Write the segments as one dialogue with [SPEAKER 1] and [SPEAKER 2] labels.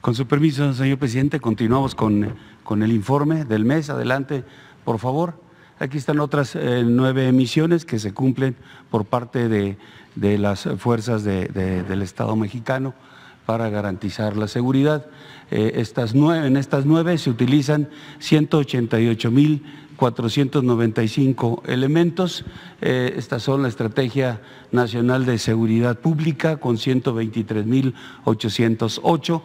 [SPEAKER 1] Con su permiso, señor presidente, continuamos con, el informe del mes. Adelante, por favor. Aquí están otras eh, nueve misiones que se cumplen por parte de, las fuerzas del Estado mexicano para garantizar la seguridad. Eh, nueve, en estas nueve se utilizan 188.495 elementos. Eh, estas son la Estrategia Nacional de Seguridad Pública con 123.808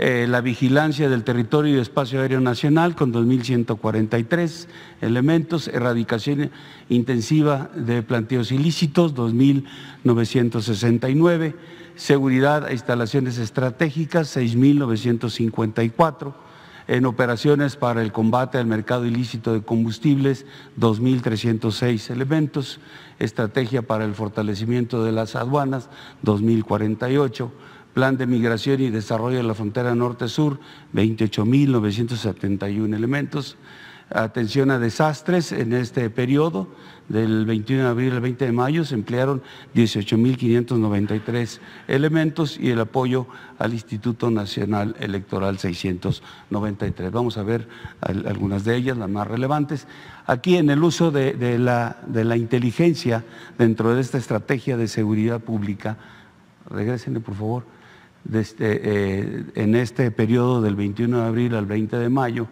[SPEAKER 1] eh, la vigilancia del territorio y espacio aéreo nacional con 2.143 elementos, erradicación intensiva de planteos ilícitos 2.969, seguridad a e instalaciones estratégicas 6.954 en operaciones para el combate al mercado ilícito de combustibles, 2.306 elementos, estrategia para el fortalecimiento de las aduanas, 2.048 Plan de Migración y Desarrollo de la Frontera Norte-Sur, 28.971 elementos. Atención a desastres en este periodo, del 21 de abril al 20 de mayo, se emplearon 18.593 elementos y el apoyo al Instituto Nacional Electoral 693. Vamos a ver algunas de ellas, las más relevantes. Aquí en el uso de, la, la inteligencia dentro de esta estrategia de seguridad pública, regresenle por favor este, eh, en este periodo del 21 de abril al 20 de mayo,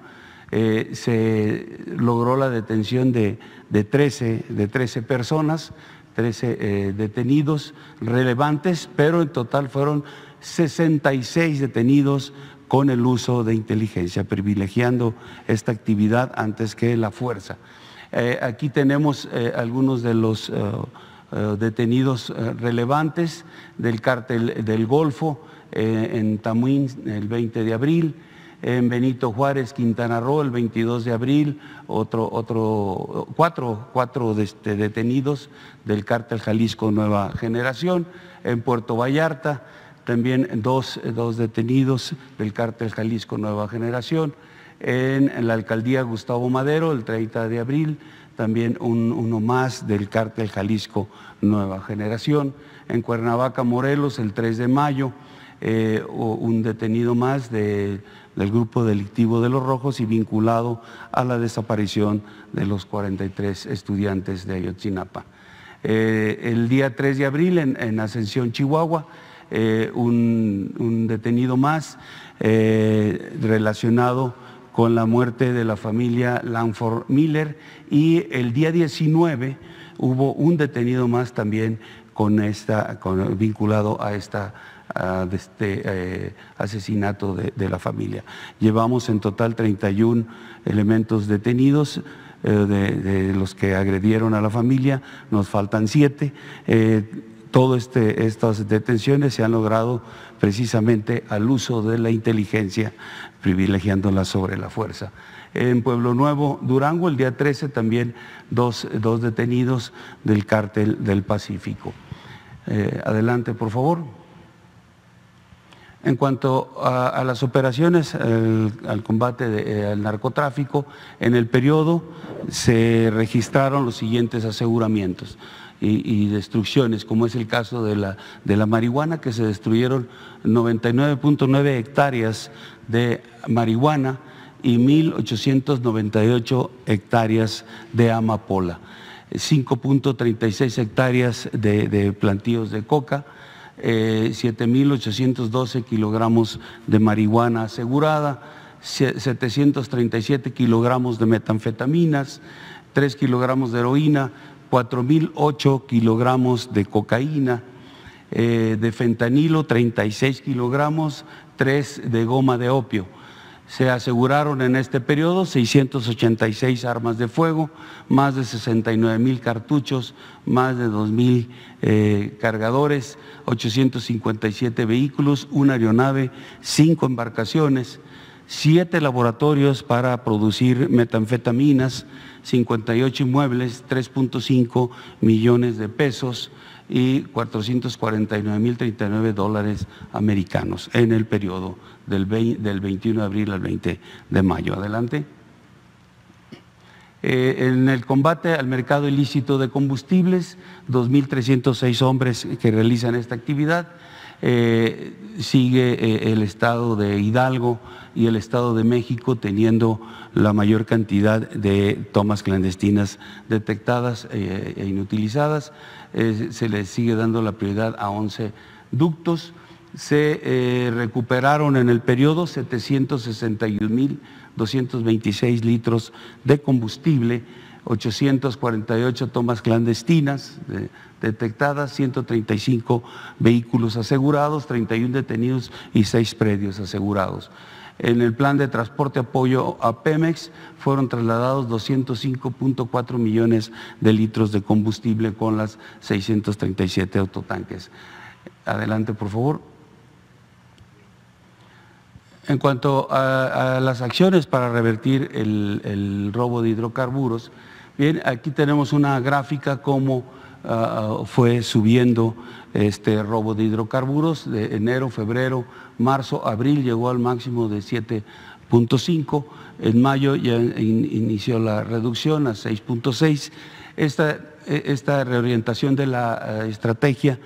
[SPEAKER 1] eh, se logró la detención de, 13, personas, 13 eh, detenidos relevantes, pero en total fueron 66 detenidos con el uso de inteligencia, privilegiando esta actividad antes que la fuerza. aquí tenemos algunos de los detenidos relevantes del cártel del Golfo eh, en Tamuín el 20 de abril, en Benito Juárez, Quintana Roo, el 22 de abril, otro, otro, cuatro, cuatro este, detenidos del cártel Jalisco Nueva Generación, en Puerto Vallarta también dos, detenidos del cártel Jalisco Nueva Generación, en, la alcaldía Gustavo Madero el 30 de abril, también uno más del cártel Jalisco Nueva Generación, en Cuernavaca, Morelos, el 3 de mayo, eh, un detenido más del grupo delictivo de los rojos y vinculado a la desaparición de los 43 estudiantes de Ayotzinapa. Eh, el día 3 de abril en, Ascensión, Chihuahua, eh, un, un, detenido más relacionado con la muerte de la familia Lanford Miller y el día 19 hubo un detenido más también con esta, vinculado a este eh, asesinato de, la familia. Llevamos en total 31 elementos detenidos. Eh, de, los que agredieron a la familia, nos faltan siete. Eh, Todas este, estas detenciones se han logrado precisamente al uso de la inteligencia, privilegiándola sobre la fuerza. En Pueblo Nuevo, Durango, el día 13 también dos, dos detenidos del cártel del Pacífico. Eh, adelante, por favor. En cuanto a, las operaciones al combate eh, al narcotráfico, en el periodo se registraron los siguientes aseguramientos y, destrucciones, como es el caso de la, de la marihuana, que se destruyeron 99.9 hectáreas de marihuana y 1.898 hectáreas de amapola. 5.36 hectáreas de, de, plantíos de coca, 7.812 eh, kilogramos de marihuana asegurada, 737 kilogramos de metanfetaminas, 3 kilogramos de heroína, 4.008 kilogramos de cocaína, eh, de fentanilo 36 kilogramos, 3 de goma de opio se aseguraron en este periodo 686 armas de fuego, más de 69 mil cartuchos, más de 2 mil eh, cargadores, 857 vehículos, una aeronave, cinco embarcaciones, siete laboratorios para producir metanfetaminas, 58 inmuebles, 3.5 millones de pesos y 449 39 dólares americanos en el periodo del, 21 de abril al 20 de mayo. Adelante. Eh, en el combate al mercado ilícito de combustibles, 2.306 hombres que realizan esta actividad. Eh, sigue eh, el estado de Hidalgo y el estado de México teniendo la mayor cantidad de tomas clandestinas detectadas e inutilizadas. se les sigue dando la prioridad a 11 ductos se eh, recuperaron en el periodo 761.226 litros de combustible, 848 tomas clandestinas detectadas, 135 vehículos asegurados, 31 detenidos y 6 predios asegurados. En el plan de transporte apoyo a Pemex fueron trasladados 205.4 millones de litros de combustible con las 637 autotanques. Adelante, por favor. En cuanto a, las acciones para revertir el, robo de hidrocarburos, bien, aquí tenemos una gráfica cómo ah, ah, fue subiendo este robo de hidrocarburos de enero, febrero, marzo, abril llegó al máximo de 7.5, en mayo ya inició la reducción a 6.6. Esta e, esta reorientación de la ah, estrategia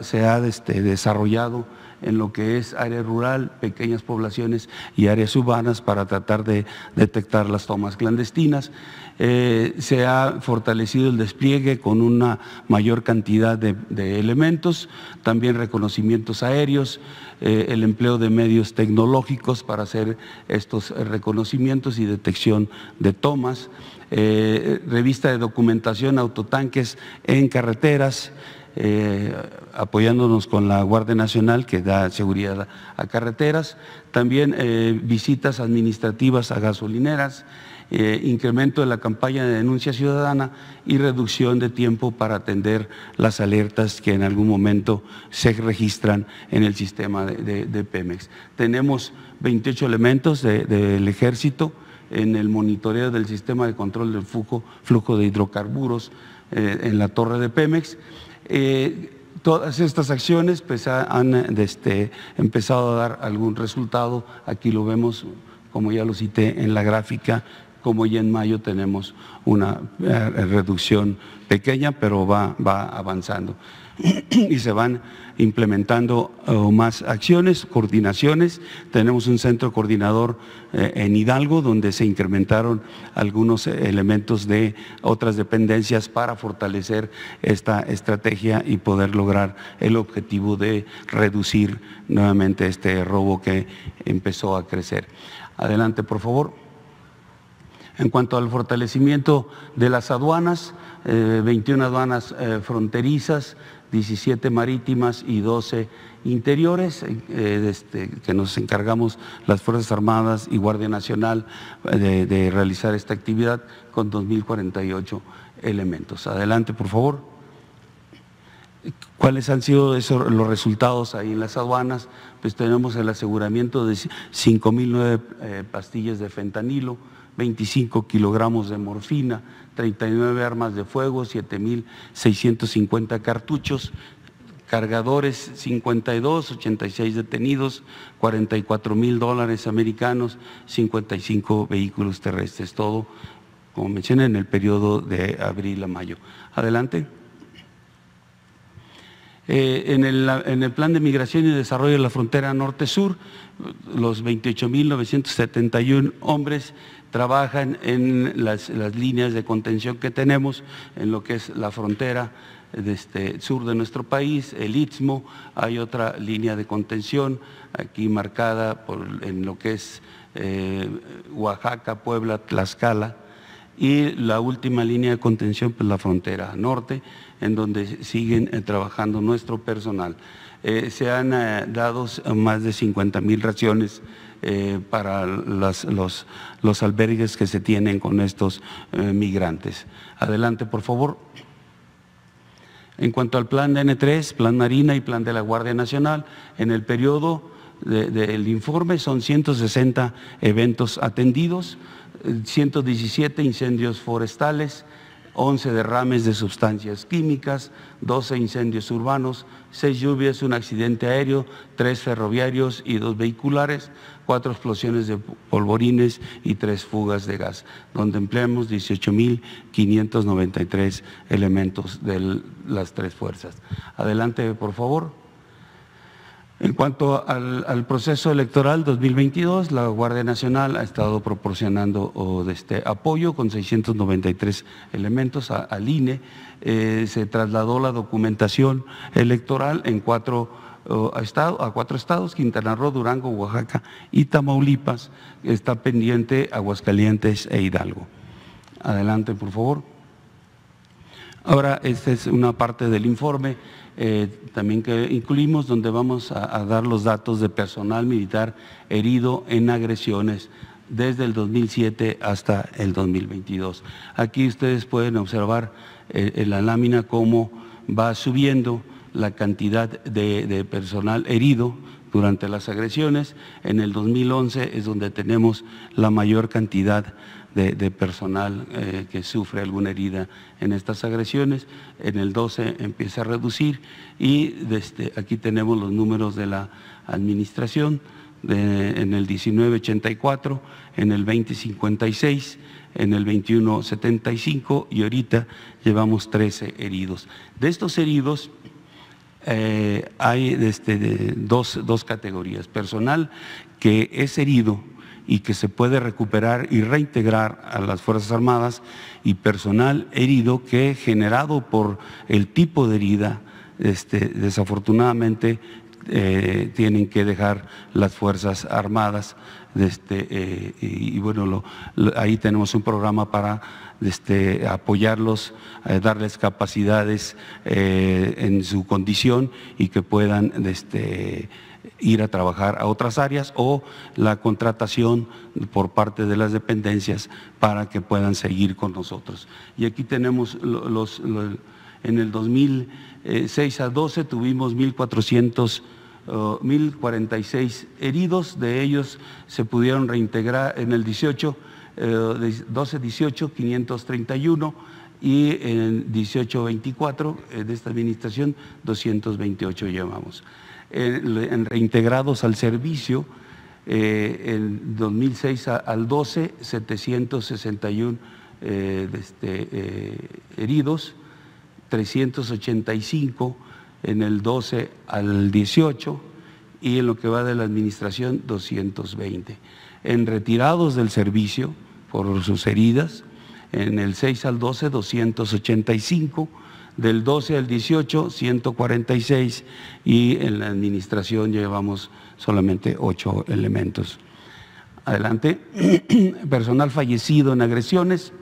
[SPEAKER 1] se ha este, desarrollado en lo que es área rural, pequeñas poblaciones y áreas urbanas para tratar de detectar las tomas clandestinas. Eh, se ha fortalecido el despliegue con una mayor cantidad de, elementos, también reconocimientos aéreos, eh, el empleo de medios tecnológicos para hacer estos reconocimientos y detección de tomas, eh, revista de documentación, autotanques en carreteras. Eh, apoyándonos con la Guardia Nacional que da seguridad a carreteras, también eh, visitas administrativas a gasolineras, eh, incremento de la campaña de denuncia ciudadana y reducción de tiempo para atender las alertas que en algún momento se registran en el sistema de, Pemex. Tenemos 28 elementos del ejército en el monitoreo del sistema de control del flujo de hidrocarburos en la torre de Pemex eh, todas estas acciones pues, han este, empezado a dar algún resultado. Aquí lo vemos, como ya lo cité en la gráfica, como ya en mayo tenemos una eh, reducción pequeña, pero va, va avanzando. Y se van implementando eh, más acciones, coordinaciones. Tenemos un centro coordinador eh, en Hidalgo donde se incrementaron algunos elementos de otras dependencias para fortalecer esta estrategia y poder lograr el objetivo de reducir nuevamente este robo que empezó a crecer. Adelante, por favor. En cuanto al fortalecimiento de las aduanas, 21 eh, aduanas eh, fronterizas, 17 marítimas y 12 interiores, eh, este, que nos encargamos las Fuerzas Armadas y Guardia Nacional de, realizar esta actividad con 2.048 elementos. Adelante, por favor cuáles han sido los resultados ahí en las aduanas, pues tenemos el aseguramiento de 5.009 pastillas de fentanilo, 25 kilogramos de morfina, 39 armas de fuego, 7.650 cartuchos, cargadores 52, 86 detenidos, 44 mil dólares americanos, 55 vehículos terrestres, todo, como mencioné, en el periodo de abril a mayo. Adelante. Eh, en, el, plan de migración y desarrollo de la frontera norte-sur, los 28.971 hombres trabajan en las, líneas de contención que tenemos en lo que es la frontera este, sur de nuestro país, el Istmo, hay otra línea de contención aquí marcada en lo que es eh, Oaxaca, Puebla, Tlaxcala y la última línea de contención, pues la frontera norte, en donde siguen eh, trabajando nuestro personal. Eh, se han eh, dado más de 50 mil raciones para los, los, albergues que se tienen con estos migrantes. Adelante, por favor. En cuanto al plan de N3, plan Marina y plan de la Guardia Nacional, en el periodo del informe son 160 eventos atendidos, 117 incendios forestales, 11 derrames de sustancias químicas, 12 incendios urbanos, 6 lluvias, un accidente aéreo, 3 ferroviarios y 2 vehiculares, 4 explosiones de polvorines y 3 fugas de gas, donde empleamos 18.593 elementos de las tres fuerzas. Adelante, por favor. En cuanto al, proceso electoral 2022, la Guardia Nacional ha estado proporcionando este apoyo con 693 elementos al INE. Eh, se trasladó la documentación electoral en a cuatro estados, Quintana Roo, Durango, Oaxaca y Tamaulipas. Está pendiente Aguascalientes e Hidalgo. Adelante, por favor. Ahora, esta es una parte del informe. Eh, también que incluimos donde vamos a, dar los datos de personal militar herido en agresiones desde el 2007 hasta el 2022. Aquí ustedes pueden observar eh, en la lámina cómo va subiendo la cantidad de, personal herido durante las agresiones. En el 2011 es donde tenemos la mayor cantidad de, personal eh, que sufre alguna herida en estas agresiones. En el 12 empieza a reducir y desde aquí tenemos los números de la administración. en el 1984, en el 2056, en el 2175 y ahorita llevamos 13 heridos. De estos heridos eh, hay este, dos categorías, personal que es herido y que se puede recuperar y reintegrar a las Fuerzas Armadas y personal herido que generado por el tipo de herida, este, desafortunadamente eh, tienen que dejar las Fuerzas Armadas. Este, eh, y, bueno, ahí tenemos un programa para este, apoyarlos, eh, darles capacidades en su condición y que puedan ir a trabajar a otras áreas o la contratación por parte de las dependencias para que puedan seguir con nosotros. Y aquí tenemos los, en el 2006 eh, a 12 tuvimos 1400 1.046 heridos, de ellos se pudieron reintegrar en el 18, 12-18, 531 y en 18-24 eh, de esta administración 228 llevamos. En reintegrados al servicio. en eh, 2006 al 12, 761 eh, este, eh, heridos, 385 en el 12 al 18 y en lo que va de la administración 220. En retirados del servicio por sus heridas, en el 6 al 12 285 del 12 al 18, 146 y en la administración llevamos solamente ocho elementos. Adelante, personal fallecido en agresiones.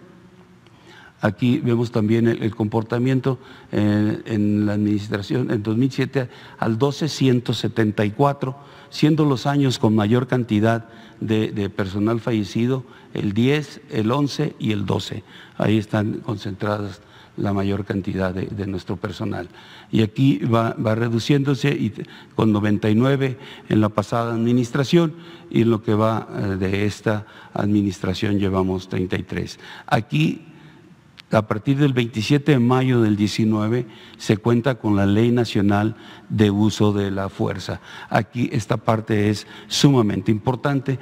[SPEAKER 1] Aquí vemos también el, comportamiento eh, en la administración en 2007 al 12, 174, siendo los años con mayor cantidad de, de, personal fallecido, el 10, el 11 y el 12. Ahí están concentradas la mayor cantidad de, nuestro personal. Y aquí va, reduciéndose y con 99 en la pasada administración y en lo que va eh, de esta administración llevamos 33. Aquí a partir del 27 de mayo del 19 se cuenta con la Ley Nacional de Uso de la Fuerza. Aquí esta parte es sumamente importante.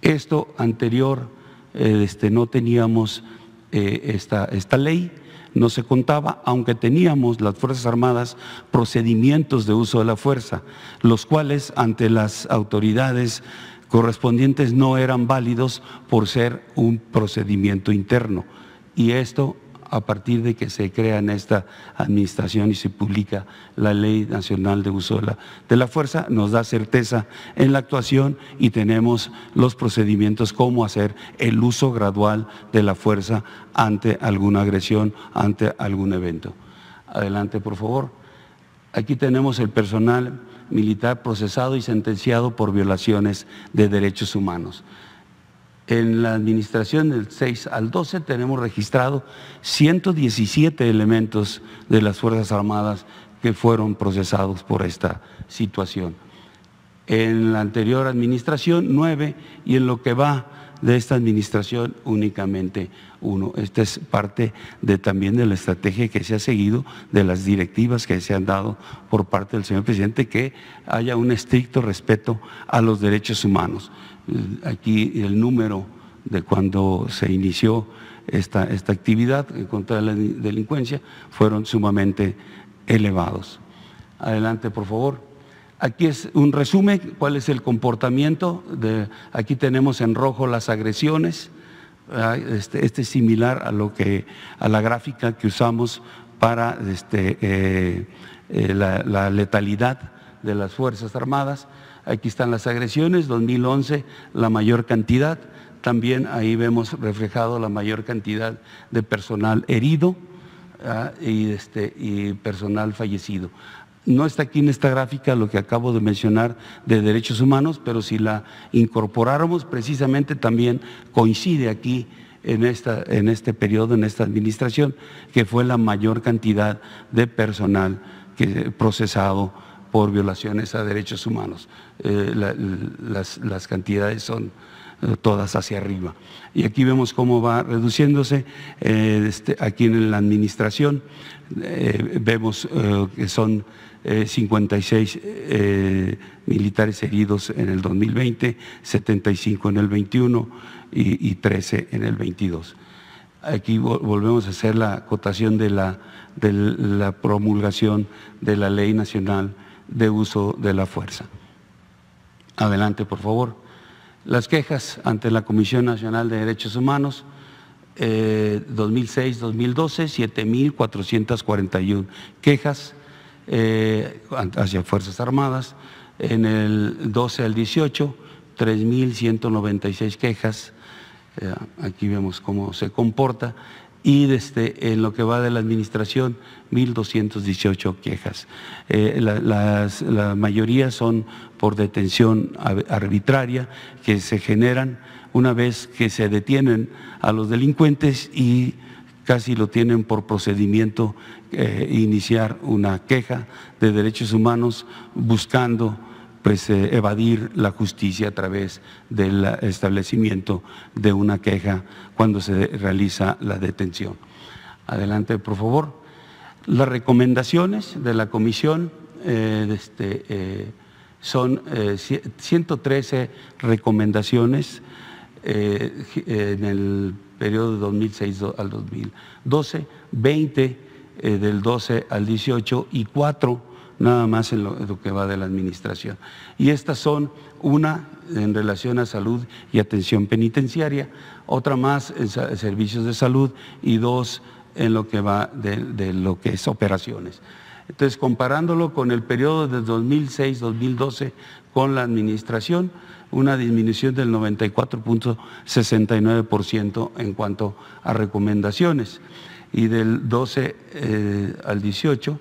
[SPEAKER 1] Esto anterior este, no teníamos eh, esta, esta ley no se contaba, aunque teníamos las Fuerzas Armadas procedimientos de uso de la fuerza, los cuales ante las autoridades correspondientes no eran válidos por ser un procedimiento interno. Y esto a partir de que se crea en esta administración y se publica la Ley Nacional de Uso de la, Fuerza, nos da certeza en la actuación y tenemos los procedimientos cómo hacer el uso gradual de la fuerza ante alguna agresión, ante algún evento. Adelante, por favor. Aquí tenemos el personal militar procesado y sentenciado por violaciones de derechos humanos. En la administración del 6 al 12 tenemos registrado 117 elementos de las Fuerzas Armadas que fueron procesados por esta situación. En la anterior administración, nueve, y en lo que va de esta administración únicamente uno. Esta es parte de, también de la estrategia que se ha seguido, de las directivas que se han dado por parte del señor presidente, que haya un estricto respeto a los derechos humanos. Eh, aquí el número de cuando se inició esta, esta actividad en contra de la delincuencia fueron sumamente elevados. Adelante, por favor. Aquí es un resumen, cuál es el comportamiento. aquí tenemos en rojo las agresiones. Ah, este, este, es similar a lo que a la gráfica que usamos para este, eh, eh, la, letalidad de las Fuerzas Armadas. Aquí están las agresiones, 2011 la mayor cantidad, también ahí vemos reflejado la mayor cantidad de personal herido ah, este, y personal fallecido. No está aquí en esta gráfica lo que acabo de mencionar de derechos humanos, pero si la incorporáramos precisamente también coincide aquí en, esta, en este periodo, en esta administración, que fue la mayor cantidad de personal procesado por violaciones a derechos humanos. Eh, las, cantidades son eh, todas hacia arriba. Y aquí vemos cómo va reduciéndose. Eh, este, aquí en la administración vemos que son 56 eh, eh, militares heridos en el 2020, 75 en el 21 y, 13 en el 22. Aquí volvemos a hacer la acotación de la, promulgación de la Ley Nacional de Uso de la Fuerza. Adelante, por favor. Las quejas ante la Comisión Nacional de Derechos Humanos, 2006-2012, eh, 7.441 quejas, eh, hacia Fuerzas Armadas. En el 12 al 18, 3.196 quejas. Eh, aquí vemos cómo se comporta. Y desde en lo que va de la administración, 1.218 quejas. Eh, la mayoría son por detención arbitraria que se generan una vez que se detienen a los delincuentes y casi lo tienen por procedimiento eh, iniciar una queja de derechos humanos buscando pues, eh, evadir la justicia a través del establecimiento de una queja cuando se realiza la detención. Adelante, por favor. Las recomendaciones de la comisión eh, este, son 113 recomendaciones en el periodo de 2006 al 2012, 20 eh, del 12 al 18 y 4 nada más en lo, que va de la administración. Y estas son una en relación a salud y atención penitenciaria, otra más en servicios de salud y dos en lo que va de lo que es operaciones. Entonces, comparándolo con el periodo de 2006-2012 con la administración, una disminución del 94.69% en cuanto a recomendaciones. Y del 12 eh, al 18,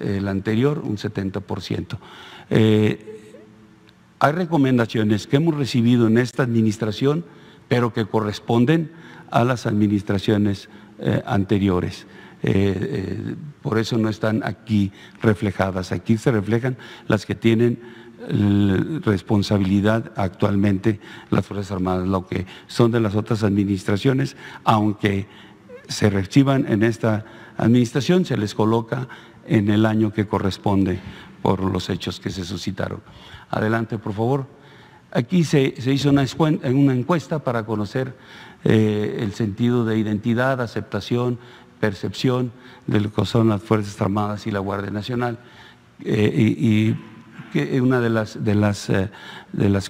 [SPEAKER 1] el anterior, un 70%. Eh, hay recomendaciones que hemos recibido en esta administración, pero que corresponden a las administraciones eh, anteriores. Eh, eh, por eso no están aquí reflejadas. Aquí se reflejan las que tienen eh, responsabilidad actualmente las Fuerzas Armadas, lo que son de las otras administraciones, aunque se reciban en esta administración, se les coloca en el año que corresponde por los hechos que se suscitaron. Adelante, por favor. Aquí se, hizo una, encuesta para conocer el sentido de identidad, aceptación, percepción de lo que son las Fuerzas Armadas y la Guardia Nacional. Eh, y, una de las, de las, eh,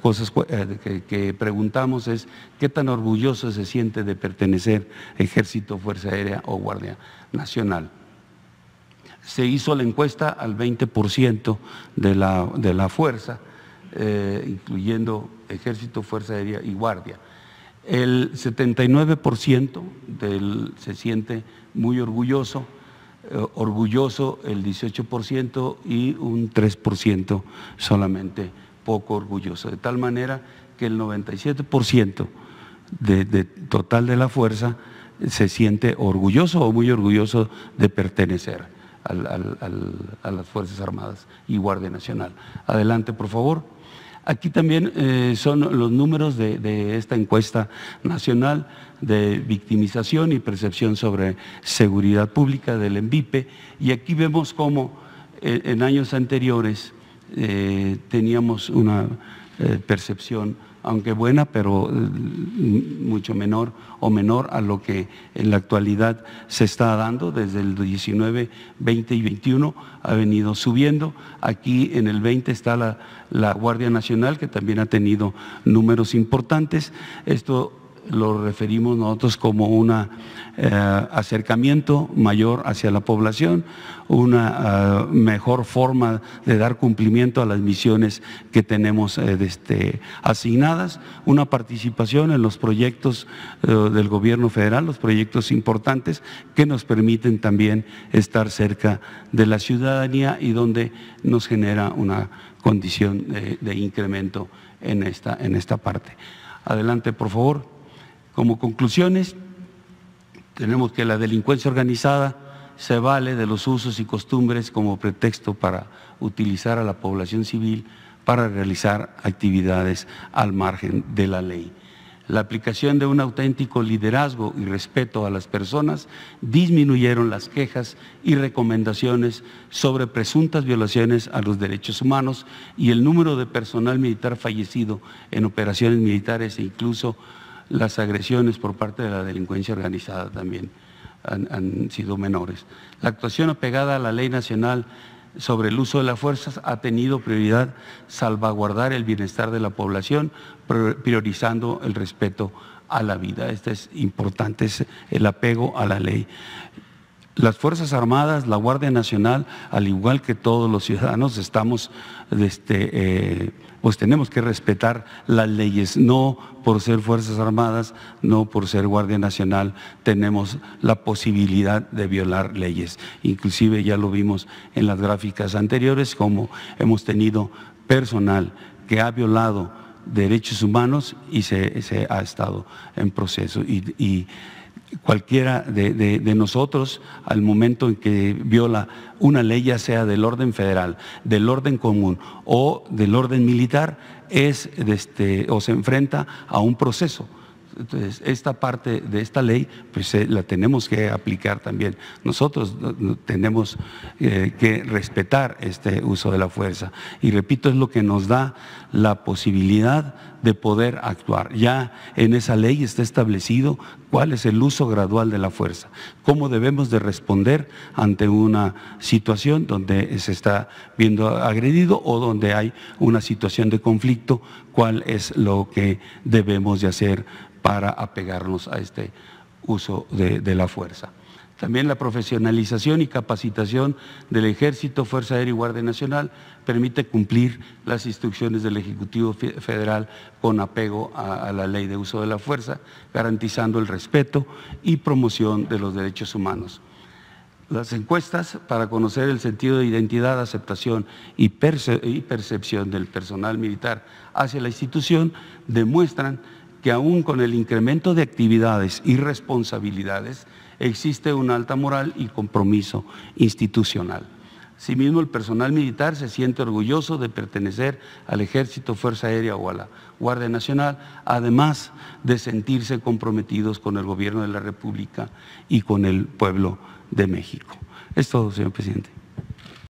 [SPEAKER 1] cosas eh, que, preguntamos es qué tan orgulloso se siente de pertenecer Ejército, Fuerza Aérea o Guardia Nacional. Se hizo la encuesta al 20% de la, fuerza, incluyendo Ejército, Fuerza Aérea y Guardia. El 79% del, se siente muy orgulloso, eh, orgulloso el 18% y un 3% solamente poco orgulloso. De tal manera que el 97% de, total de la fuerza se siente orgulloso o muy orgulloso de pertenecer a las Fuerzas Armadas y Guardia Nacional. Adelante, por favor. Aquí también eh, son los números de, esta encuesta nacional de victimización y percepción sobre seguridad pública del ENVIPE y aquí vemos cómo eh, en, años anteriores eh, teníamos una percepción aunque buena, pero eh, mucho menor o menor a lo que en la actualidad se está dando. Desde el 19, 20 y 21 ha venido subiendo. Aquí en el 20 está la, Guardia Nacional, que también ha tenido números importantes. Esto lo referimos nosotros como un eh, acercamiento mayor hacia la población, una eh, mejor forma de dar cumplimiento a las misiones que tenemos eh, este, asignadas, una participación en los proyectos del gobierno federal, los proyectos importantes que nos permiten también estar cerca de la ciudadanía y donde nos genera una condición de, de incremento en esta, en esta parte. Adelante, por favor. Como conclusiones, tenemos que la delincuencia organizada se vale de los usos y costumbres como pretexto para utilizar a la población civil para realizar actividades al margen de la ley. La aplicación de un auténtico liderazgo y respeto a las personas disminuyeron las quejas y recomendaciones sobre presuntas violaciones a los derechos humanos y el número de personal militar fallecido en operaciones militares e incluso las agresiones por parte de la delincuencia organizada también han, sido menores. La actuación apegada a la ley nacional sobre el uso de las fuerzas ha tenido prioridad salvaguardar el bienestar de la población, priorizando el respeto a la vida. Este es importante, es el apego a la ley. Las Fuerzas Armadas, la Guardia Nacional, al igual que todos los ciudadanos, estamos este, eh, pues tenemos que respetar las leyes. No por ser Fuerzas Armadas, no por ser Guardia Nacional, tenemos la posibilidad de violar leyes. Inclusive ya lo vimos en las gráficas anteriores, como hemos tenido personal que ha violado derechos humanos y se, se ha estado en proceso. y, cualquiera de, nosotros al momento en que viola una ley, ya sea del orden federal, del orden común o del orden militar, es este, o se enfrenta a un proceso. Entonces, esta parte de esta ley, pues eh, la tenemos que aplicar también. Nosotros eh, tenemos eh, que respetar este uso de la fuerza. Y repito, es lo que nos da la posibilidad de poder actuar. Ya en esa ley está establecido cuál es el uso gradual de la fuerza, cómo debemos de responder ante una situación donde se está viendo agredido o donde hay una situación de conflicto, cuál es lo que debemos de hacer para apegarnos a este uso de, de la fuerza. También la profesionalización y capacitación del Ejército, Fuerza Aérea y Guardia Nacional permite cumplir las instrucciones del Ejecutivo Federal con apego a, la ley de uso de la fuerza, garantizando el respeto y promoción de los derechos humanos. Las encuestas para conocer el sentido de identidad, aceptación y percepción del personal militar hacia la institución demuestran que aún con el incremento de actividades y responsabilidades, existe una alta moral y compromiso institucional. Asimismo, el personal militar se siente orgulloso de pertenecer al Ejército, Fuerza Aérea o a la Guardia Nacional, además de sentirse comprometidos con el Gobierno de la República y con el pueblo de México. Es todo, señor presidente.